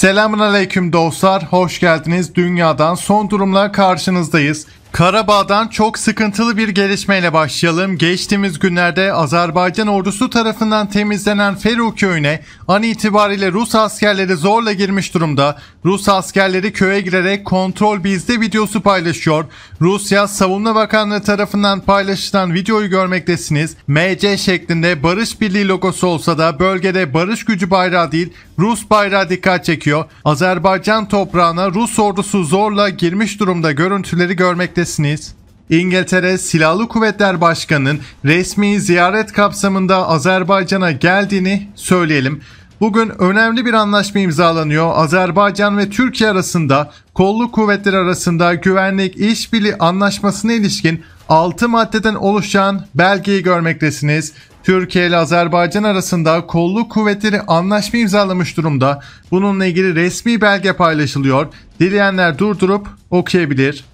Selamun Aleyküm dostlar, hoş geldiniz. Dünyadan son durumla karşınızdayız. Karabağ'dan çok sıkıntılı bir gelişmeyle başlayalım. Geçtiğimiz günlerde Azerbaycan ordusu tarafından temizlenen Feru köyüne an itibariyle Rus askerleri zorla girmiş durumda. Rus askerleri köye girerek kontrol bizde videosu paylaşıyor. Rusya Savunma Bakanlığı tarafından paylaşılan videoyu görmektesiniz. MC şeklinde barış birliği logosu olsa da bölgede barış gücü bayrağı değil Rus bayrağı dikkat çekiyor. Azerbaycan toprağına Rus ordusu zorla girmiş durumda görüntüleri görmektesiniz görmektesiniz. İngiltere Silahlı Kuvvetler Başkanı'nın resmi ziyaret kapsamında Azerbaycan'a geldiğini söyleyelim. Bugün önemli bir anlaşma imzalanıyor. Azerbaycan ve Türkiye arasında kollu kuvvetler arasında güvenlik işbirliği anlaşmasına ilişkin 6 maddeden oluşan belgeyi görmektesiniz. Türkiye ile Azerbaycan arasında kollu kuvvetleri anlaşma imzalamış durumda. Bununla ilgili resmi belge paylaşılıyor. Dileyenler durdurup okuyabilir.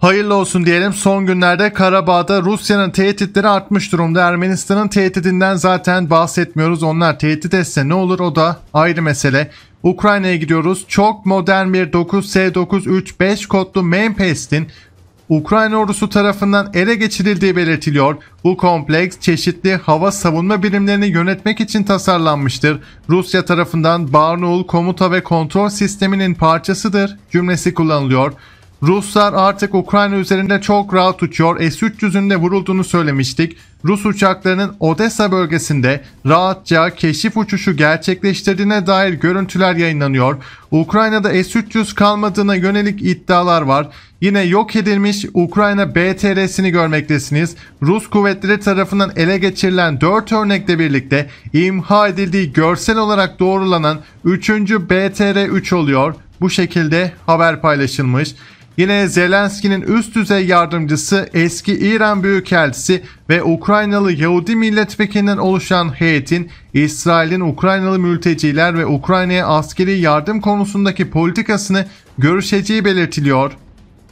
Hayırlı olsun diyelim. Son günlerde Karabağ'da Rusya'nın tehditleri artmış durumda. Ermenistan'ın tehdidinden zaten bahsetmiyoruz. Onlar tehdit etse ne olur o da ayrı mesele. Ukrayna'ya gidiyoruz. Çok modern bir 9S935 kodlu Manpest'in Ukrayna ordusu tarafından ele geçirildiği belirtiliyor. Bu kompleks çeşitli hava savunma birimlerini yönetmek için tasarlanmıştır. Rusya tarafından Barnaul komuta ve kontrol sisteminin parçasıdır cümlesi kullanılıyor. Ruslar artık Ukrayna üzerinde çok rahat uçuyor. S-300'ün de vurulduğunu söylemiştik. Rus uçaklarının Odessa bölgesinde rahatça keşif uçuşu gerçekleştirdiğine dair görüntüler yayınlanıyor. Ukrayna'da S-300 kalmadığına yönelik iddialar var. Yine yok edilmiş Ukrayna BTR'sini görmektesiniz. Rus kuvvetleri tarafından ele geçirilen 4 örnekle birlikte imha edildiği görsel olarak doğrulanan 3. BTR-3 oluyor. Bu şekilde haber paylaşılmış. Yine Zelenski'nin üst düzey yardımcısı eski İran Büyükelçisi ve Ukraynalı Yahudi milletvekilinden oluşan heyetin İsrail'in Ukraynalı mülteciler ve Ukrayna'ya askeri yardım konusundaki politikasını görüşeceği belirtiliyor.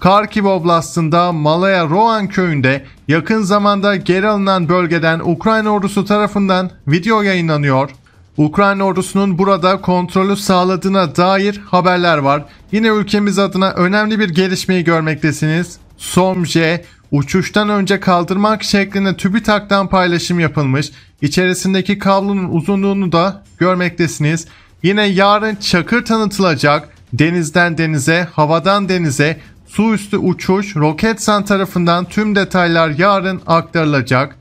Kharkiv Oblastı'nda Malaya Roan köyünde yakın zamanda geri alınan bölgeden Ukrayna ordusu tarafından video yayınlanıyor. Ukrayna ordusunun burada kontrolü sağladığına dair haberler var. Yine ülkemiz adına önemli bir gelişmeyi görmektesiniz. Somje uçuştan önce kaldırmak şeklinde TÜBİTAK'tan paylaşım yapılmış. İçerisindeki kablonun uzunluğunu da görmektesiniz. Yine yarın Çakır tanıtılacak. Denizden denize, havadan denize, su üstü uçuş, Roketsan tarafından tüm detaylar yarın aktarılacak.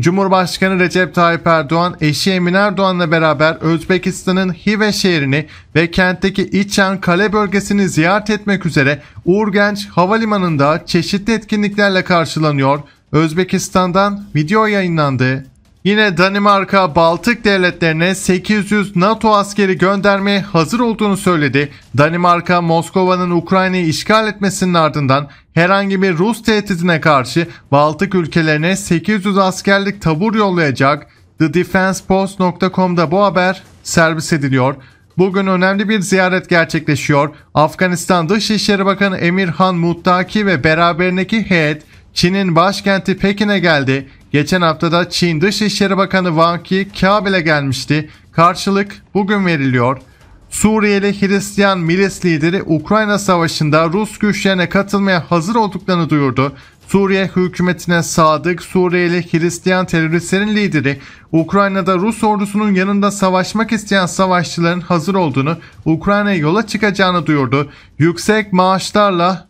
Cumhurbaşkanı Recep Tayyip Erdoğan eşi Emine Erdoğan'la beraber Özbekistan'ın Hive şehrini ve kentteki İçen Kale bölgesini ziyaret etmek üzere Urgenç Havalimanı'nda çeşitli etkinliklerle karşılanıyor. Özbekistan'dan video yayınlandı. Yine Danimarka Baltık devletlerine 800 NATO askeri göndermeye hazır olduğunu söyledi. Danimarka Moskova'nın Ukrayna'yı işgal etmesinin ardından herhangi bir Rus tehdidine karşı Baltık ülkelerine 800 askerlik tabur yollayacak. TheDefensePost.com'da bu haber servis ediliyor. Bugün önemli bir ziyaret gerçekleşiyor. Afganistan Dışişleri Bakanı Emirhan Muttaki ve beraberindeki heyet Çin'in başkenti Pekin'e geldi. Geçen haftada Çin Dışişleri Bakanı Wang Yi Kabil'e gelmişti. Karşılık bugün veriliyor. Suriyeli Hristiyan milis lideri Ukrayna Savaşı'nda Rus güçlerine katılmaya hazır olduklarını duyurdu. Suriye hükümetine sadık Suriyeli Hristiyan teröristlerin lideri Ukrayna'da Rus ordusunun yanında savaşmak isteyen savaşçıların hazır olduğunu Ukrayna'ya yola çıkacağını duyurdu. Yüksek maaşlarla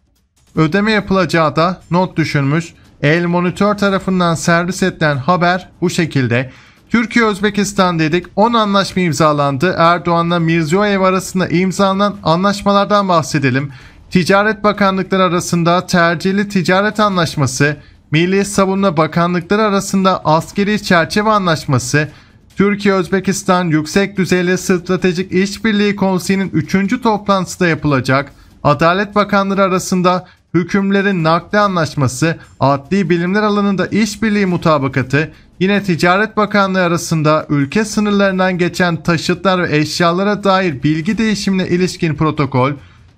ödeme yapılacağı da not düşünmüş. El Monitör tarafından servis edilen haber bu şekilde. Türkiye-Özbekistan dedik 10 anlaşma imzalandı. Erdoğan'la Mirziyoyev arasında imzalanan anlaşmalardan bahsedelim. Ticaret Bakanlıkları arasında tercihli ticaret anlaşması, Milli Savunma Bakanlıkları arasında askeri çerçeve anlaşması, Türkiye-Özbekistan Yüksek Düzeyli Stratejik İşbirliği Konseyi'nin 3. toplantısı da yapılacak. Adalet Bakanları arasında hükümlerin nakli anlaşması, adli bilimler alanında işbirliği mutabakatı, yine Ticaret Bakanlığı arasında ülke sınırlarından geçen taşıtlar ve eşyalara dair bilgi değişimine ilişkin protokol,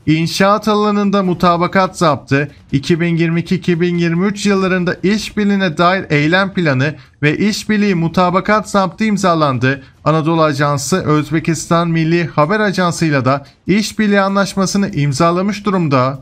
İnşaat alanında mutabakat zaptı, 2022-2023 yıllarında işbirliğine dair eylem planı ve işbirliği mutabakat zaptı imzalandı. Anadolu Ajansı Özbekistan Milli Haber Ajansı ile de işbirliği anlaşmasını imzalamış durumda.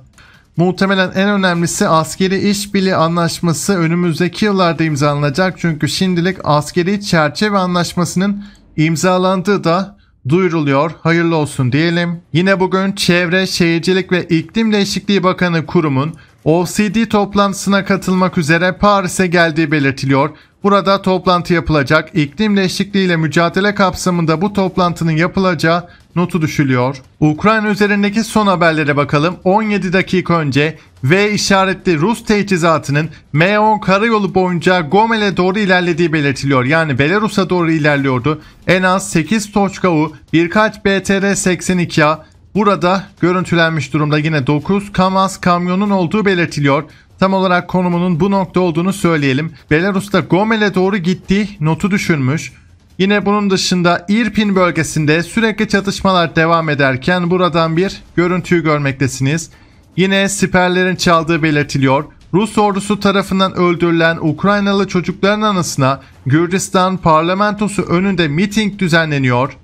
Muhtemelen en önemlisi askeri işbirliği anlaşması önümüzdeki yıllarda imzalanacak. Çünkü şimdilik askeri çerçeve anlaşmasının imzalandığı da duyuruluyor. Hayırlı olsun diyelim. Yine bugün Çevre, Şehircilik ve İklim Değişikliği Bakanı kurumun OECD toplantısına katılmak üzere Paris'e geldiği belirtiliyor. Burada toplantı yapılacak. İklim değişikliğiyle mücadele kapsamında bu toplantının yapılacağı notu düşülüyor. Ukrayna üzerindeki son haberlere bakalım. 17 dakika önce V işaretli Rus teçhizatının M10 karayolu boyunca Gomel'e doğru ilerlediği belirtiliyor. Yani Belarus'a doğru ilerliyordu. En az 8 Toçka'u birkaç BTR-82'ya burada görüntülenmiş durumda. Yine 9 Kamaz kamyonun olduğu belirtiliyor. Tam olarak konumunun bu nokta olduğunu söyleyelim. Belarus'ta Gomel'e doğru gittiği notu düşünmüş. Yine bunun dışında İrpin bölgesinde sürekli çatışmalar devam ederken buradan bir görüntüyü görmektesiniz. Yine siperlerin çaldığı belirtiliyor. Rus ordusu tarafından öldürülen Ukraynalı çocukların anısına Gürcistan parlamentosu önünde miting düzenleniyor.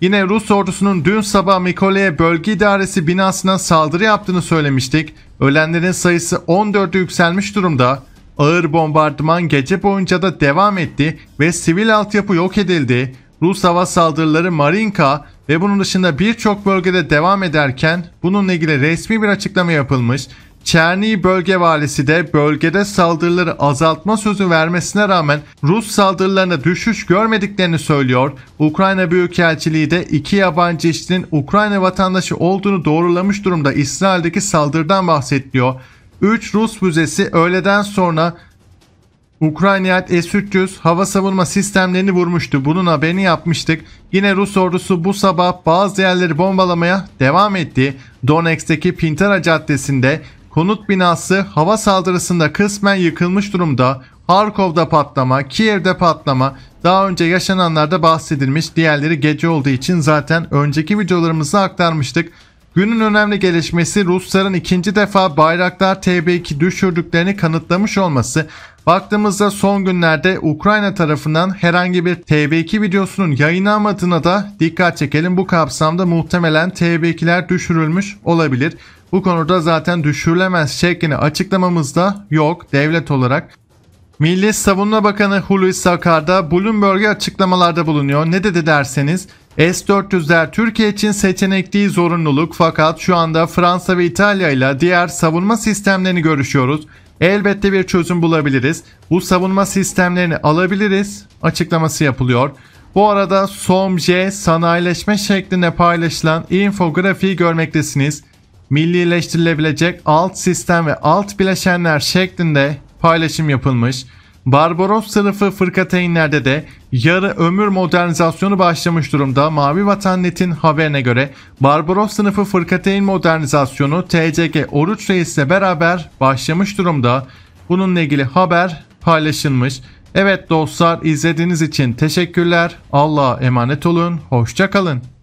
Yine Rus ordusunun dün sabah Mikolaye Bölge idaresi binasına saldırı yaptığını söylemiştik. Ölenlerin sayısı 14'e yükselmiş durumda. Ağır bombardıman gece boyunca da devam etti ve sivil altyapı yok edildi. Rus hava saldırıları Marinka ve bunun dışında birçok bölgede devam ederken bununla ilgili resmi bir açıklama yapılmış. Çerniy bölge valisi de bölgede saldırıları azaltma sözü vermesine rağmen Rus saldırılarına düşüş görmediklerini söylüyor. Ukrayna Büyükelçiliği de iki yabancı işçinin Ukrayna vatandaşı olduğunu doğrulamış durumda İsrail'deki saldırıdan bahsediyor. 3 Rus füzesi öğleden sonra Ukrayna S-300 hava savunma sistemlerini vurmuştu. Bunun haberini yapmıştık. Yine Rus ordusu bu sabah bazı yerleri bombalamaya devam etti. Donetsk'teki Pintara Caddesi'nde konut binası hava saldırısında kısmen yıkılmış durumda. Harkov'da patlama, Kiev'de patlama, daha önce yaşananlarda bahsedilmiş diğerleri gece olduğu için zaten önceki videolarımızda aktarmıştık. Günün önemli gelişmesi Rusların ikinci defa Bayraktar TB2 düşürdüklerini kanıtlamış olması. Baktığımızda son günlerde Ukrayna tarafından herhangi bir TB2 videosunun yayınlanmadığına da dikkat çekelim. Bu kapsamda muhtemelen TB2'ler düşürülmüş olabilir. Bu konuda zaten düşürülemez şeklini açıklamamızda yok devlet olarak. Milli Savunma Bakanı Hulusi Akar da Bloomberg'e açıklamalarda bulunuyor. Ne dedi derseniz S-400'ler Türkiye için seçenek değil zorunluluk fakat şu anda Fransa ve İtalya ile diğer savunma sistemlerini görüşüyoruz. Elbette bir çözüm bulabiliriz. Bu savunma sistemlerini alabiliriz açıklaması yapılıyor. Bu arada SOMJ sanayileşme şeklinde paylaşılan infografiği görmektesiniz. Millileştirilebilecek alt sistem ve alt bileşenler şeklinde paylaşım yapılmış. Barbaros sınıfı fırkateynlerde de yarı ömür modernizasyonu başlamış durumda. Mavi Vatanet'in haberine göre Barbaros sınıfı fırkateyn modernizasyonu TCG Oruç Reis'le beraber başlamış durumda. Bununla ilgili haber paylaşılmış. Evet dostlar izlediğiniz için teşekkürler. Allah'a emanet olun. Hoşçakalın.